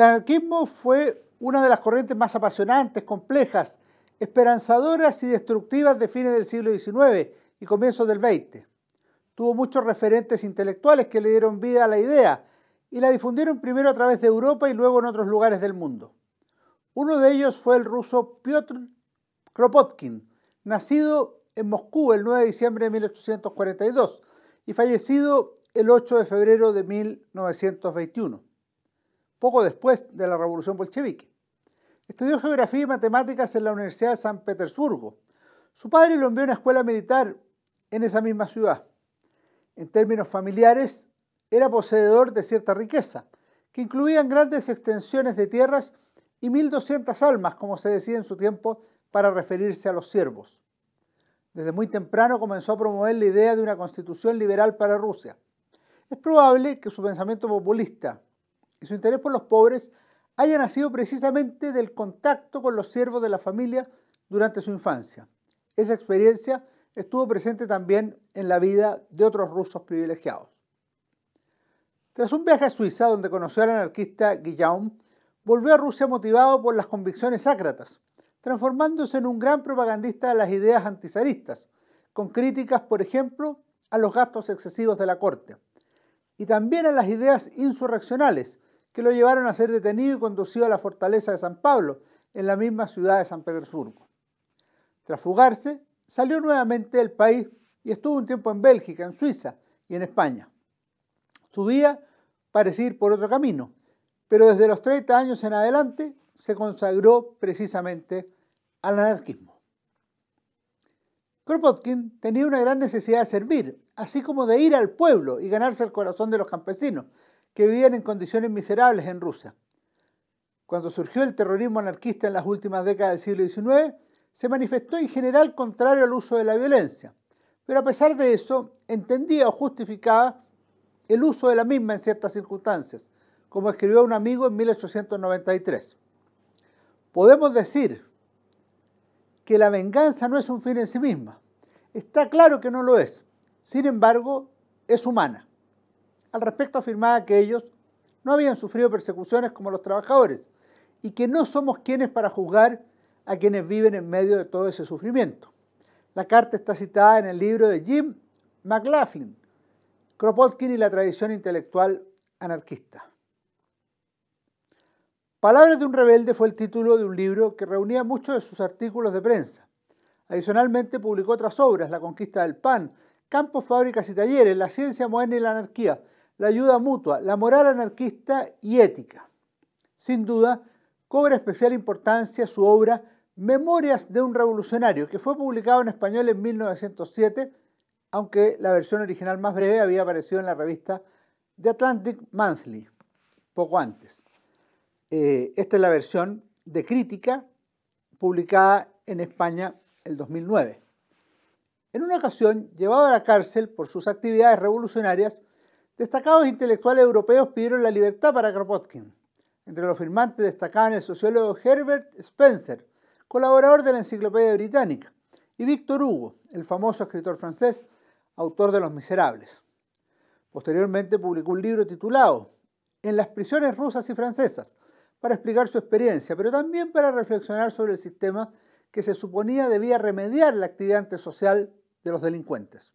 El anarquismo fue una de las corrientes más apasionantes, complejas, esperanzadoras y destructivas de fines del siglo XIX y comienzos del XX. Tuvo muchos referentes intelectuales que le dieron vida a la idea y la difundieron primero a través de Europa y luego en otros lugares del mundo. Uno de ellos fue el ruso Piotr Kropotkin, nacido en Moscú el 9 de diciembre de 1842 y fallecido el 8 de febrero de 1921 poco después de la Revolución Bolchevique. Estudió geografía y matemáticas en la Universidad de San Petersburgo. Su padre lo envió a una escuela militar en esa misma ciudad. En términos familiares, era poseedor de cierta riqueza, que incluían grandes extensiones de tierras y 1.200 almas, como se decía en su tiempo, para referirse a los siervos. Desde muy temprano comenzó a promover la idea de una constitución liberal para Rusia. Es probable que su pensamiento populista, y su interés por los pobres haya nacido precisamente del contacto con los siervos de la familia durante su infancia. Esa experiencia estuvo presente también en la vida de otros rusos privilegiados. Tras un viaje a Suiza donde conoció al anarquista Guillaume, volvió a Rusia motivado por las convicciones ácratas, transformándose en un gran propagandista de las ideas antizaristas, con críticas, por ejemplo, a los gastos excesivos de la corte, y también a las ideas insurreccionales, que lo llevaron a ser detenido y conducido a la fortaleza de San Pablo, en la misma ciudad de San Petersburgo. Tras fugarse, salió nuevamente del país y estuvo un tiempo en Bélgica, en Suiza y en España. Su vida parecía ir por otro camino, pero desde los 30 años en adelante se consagró precisamente al anarquismo. Kropotkin tenía una gran necesidad de servir, así como de ir al pueblo y ganarse el corazón de los campesinos, que vivían en condiciones miserables en Rusia. Cuando surgió el terrorismo anarquista en las últimas décadas del siglo XIX, se manifestó en general contrario al uso de la violencia, pero a pesar de eso entendía o justificaba el uso de la misma en ciertas circunstancias, como escribió un amigo en 1893. Podemos decir que la venganza no es un fin en sí misma. Está claro que no lo es. Sin embargo, es humana. Al respecto afirmaba que ellos no habían sufrido persecuciones como los trabajadores y que no somos quienes para juzgar a quienes viven en medio de todo ese sufrimiento. La carta está citada en el libro de Jim McLaughlin, Kropotkin y la tradición intelectual anarquista. Palabras de un rebelde fue el título de un libro que reunía muchos de sus artículos de prensa. Adicionalmente publicó otras obras, La conquista del pan, Campos, fábricas y talleres, La ciencia moderna y la anarquía, la ayuda mutua, la moral anarquista y ética. Sin duda, cobra especial importancia su obra Memorias de un revolucionario, que fue publicado en español en 1907, aunque la versión original más breve había aparecido en la revista The Atlantic Monthly, poco antes. Eh, esta es la versión de crítica publicada en España el 2009. En una ocasión, llevado a la cárcel por sus actividades revolucionarias, Destacados intelectuales europeos pidieron la libertad para Kropotkin. Entre los firmantes destacaban el sociólogo Herbert Spencer, colaborador de la Enciclopedia Británica, y Víctor Hugo, el famoso escritor francés, autor de Los Miserables. Posteriormente publicó un libro titulado En las prisiones rusas y francesas, para explicar su experiencia, pero también para reflexionar sobre el sistema que se suponía debía remediar la actividad antisocial de los delincuentes.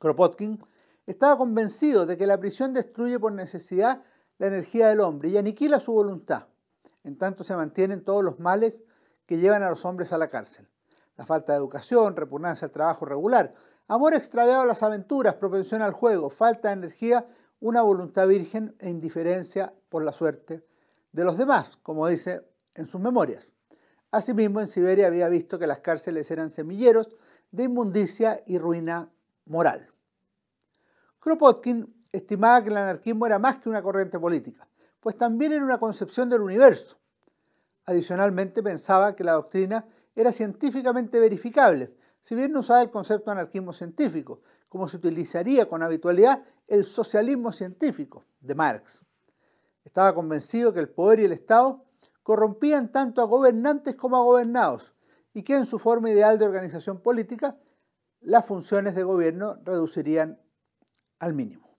Kropotkin estaba convencido de que la prisión destruye por necesidad la energía del hombre y aniquila su voluntad. En tanto se mantienen todos los males que llevan a los hombres a la cárcel. La falta de educación, repugnancia al trabajo regular, amor extraviado a las aventuras, propensión al juego, falta de energía, una voluntad virgen e indiferencia por la suerte de los demás, como dice en sus memorias. Asimismo, en Siberia había visto que las cárceles eran semilleros de inmundicia y ruina moral. Kropotkin estimaba que el anarquismo era más que una corriente política, pues también era una concepción del universo. Adicionalmente pensaba que la doctrina era científicamente verificable, si bien no usaba el concepto anarquismo científico, como se utilizaría con habitualidad el socialismo científico de Marx. Estaba convencido que el poder y el Estado corrompían tanto a gobernantes como a gobernados, y que en su forma ideal de organización política, las funciones de gobierno reducirían al mínimo.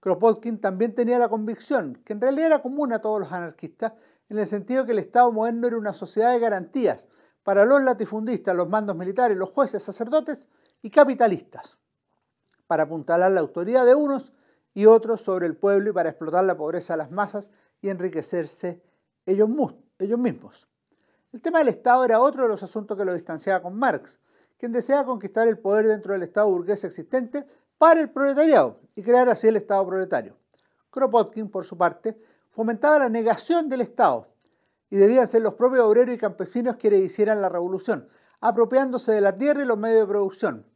Kropotkin también tenía la convicción, que en realidad era común a todos los anarquistas, en el sentido que el Estado moderno era una sociedad de garantías para los latifundistas, los mandos militares, los jueces, sacerdotes y capitalistas, para apuntalar la autoridad de unos y otros sobre el pueblo y para explotar la pobreza de las masas y enriquecerse ellos, ellos mismos. El tema del Estado era otro de los asuntos que lo distanciaba con Marx, quien desea conquistar el poder dentro del Estado burgués existente para el proletariado y crear así el Estado proletario. Kropotkin, por su parte, fomentaba la negación del Estado y debían ser los propios obreros y campesinos quienes hicieran la revolución, apropiándose de la tierra y los medios de producción,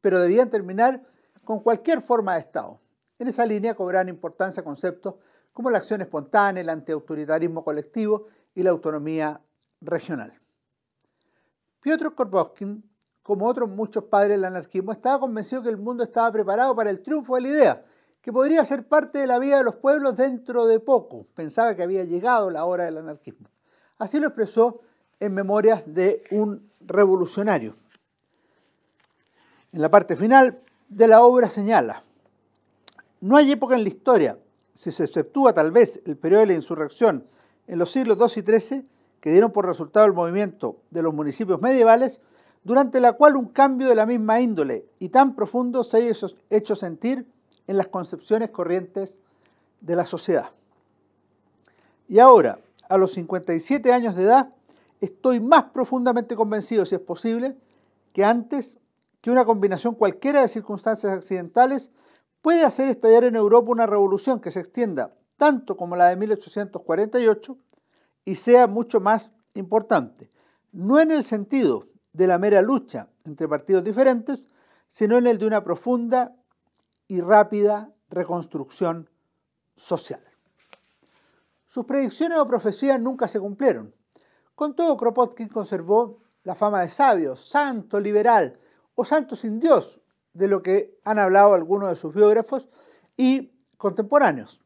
pero debían terminar con cualquier forma de Estado. En esa línea cobraban importancia conceptos como la acción espontánea, el antiautoritarismo colectivo y la autonomía regional. Piotr Kropotkin como otros muchos padres del anarquismo, estaba convencido que el mundo estaba preparado para el triunfo de la idea, que podría ser parte de la vida de los pueblos dentro de poco. Pensaba que había llegado la hora del anarquismo. Así lo expresó en Memorias de un revolucionario. En la parte final de la obra señala, no hay época en la historia, si se exceptúa tal vez el periodo de la insurrección en los siglos II y XIII, que dieron por resultado el movimiento de los municipios medievales, durante la cual un cambio de la misma índole y tan profundo se ha hecho sentir en las concepciones corrientes de la sociedad. Y ahora, a los 57 años de edad, estoy más profundamente convencido, si es posible, que antes que una combinación cualquiera de circunstancias accidentales puede hacer estallar en Europa una revolución que se extienda tanto como la de 1848 y sea mucho más importante. No en el sentido de la mera lucha entre partidos diferentes, sino en el de una profunda y rápida reconstrucción social. Sus predicciones o profecías nunca se cumplieron. Con todo, Kropotkin conservó la fama de sabio, santo liberal o santo sin Dios, de lo que han hablado algunos de sus biógrafos y contemporáneos,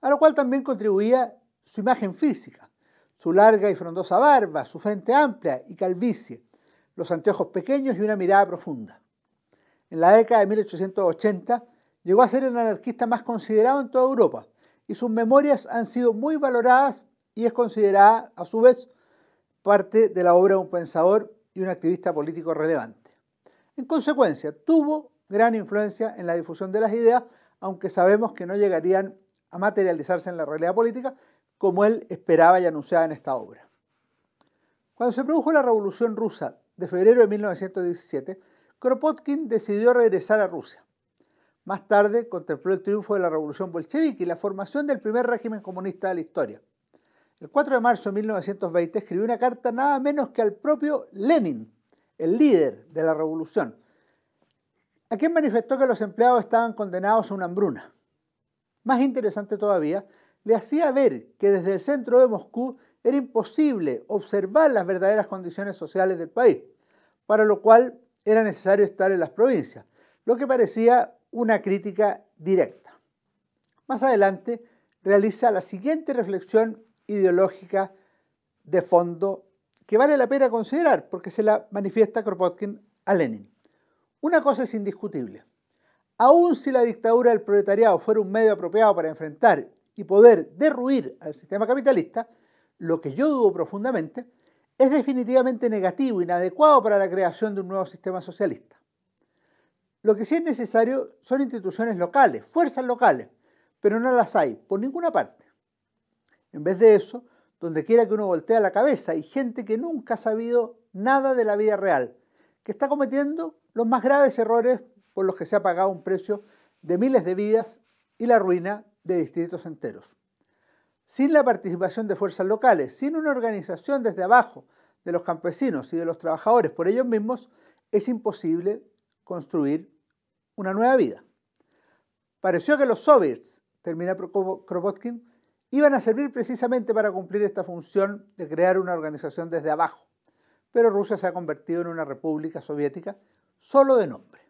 a lo cual también contribuía su imagen física, su larga y frondosa barba, su frente amplia y calvicie, los anteojos pequeños y una mirada profunda. En la década de 1880 llegó a ser el anarquista más considerado en toda Europa y sus memorias han sido muy valoradas y es considerada a su vez parte de la obra de un pensador y un activista político relevante. En consecuencia, tuvo gran influencia en la difusión de las ideas, aunque sabemos que no llegarían a materializarse en la realidad política como él esperaba y anunciaba en esta obra. Cuando se produjo la Revolución Rusa de febrero de 1917, Kropotkin decidió regresar a Rusia. Más tarde contempló el triunfo de la revolución bolchevique y la formación del primer régimen comunista de la historia. El 4 de marzo de 1920 escribió una carta nada menos que al propio Lenin, el líder de la revolución, a quien manifestó que los empleados estaban condenados a una hambruna. Más interesante todavía, le hacía ver que desde el centro de Moscú era imposible observar las verdaderas condiciones sociales del país, para lo cual era necesario estar en las provincias, lo que parecía una crítica directa. Más adelante realiza la siguiente reflexión ideológica de fondo que vale la pena considerar porque se la manifiesta Kropotkin a Lenin. Una cosa es indiscutible. Aun si la dictadura del proletariado fuera un medio apropiado para enfrentar y poder derruir al sistema capitalista, lo que yo dudo profundamente, es definitivamente negativo, inadecuado para la creación de un nuevo sistema socialista. Lo que sí es necesario son instituciones locales, fuerzas locales, pero no las hay por ninguna parte. En vez de eso, donde quiera que uno voltea la cabeza, hay gente que nunca ha sabido nada de la vida real, que está cometiendo los más graves errores por los que se ha pagado un precio de miles de vidas y la ruina de distritos enteros sin la participación de fuerzas locales, sin una organización desde abajo de los campesinos y de los trabajadores por ellos mismos, es imposible construir una nueva vida. Pareció que los soviets, termina Kropotkin, iban a servir precisamente para cumplir esta función de crear una organización desde abajo, pero Rusia se ha convertido en una república soviética solo de nombre.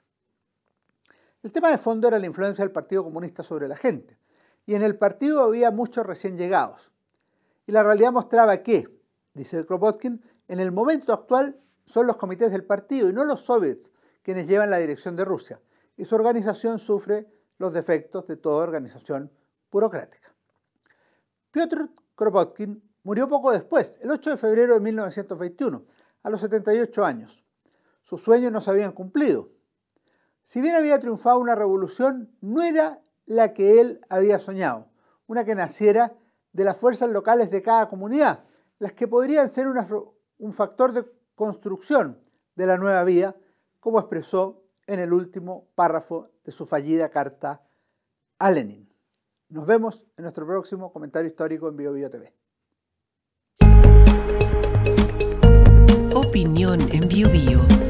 El tema de fondo era la influencia del Partido Comunista sobre la gente, y en el partido había muchos recién llegados. Y la realidad mostraba que, dice Kropotkin, en el momento actual son los comités del partido y no los soviets quienes llevan la dirección de Rusia, y su organización sufre los defectos de toda organización burocrática. Piotr Kropotkin murió poco después, el 8 de febrero de 1921, a los 78 años. Sus sueños no se habían cumplido. Si bien había triunfado una revolución, no era la que él había soñado, una que naciera de las fuerzas locales de cada comunidad, las que podrían ser un factor de construcción de la nueva vía, como expresó en el último párrafo de su fallida carta a Lenin. Nos vemos en nuestro próximo comentario histórico en BioBio TV. Opinión en BioBio.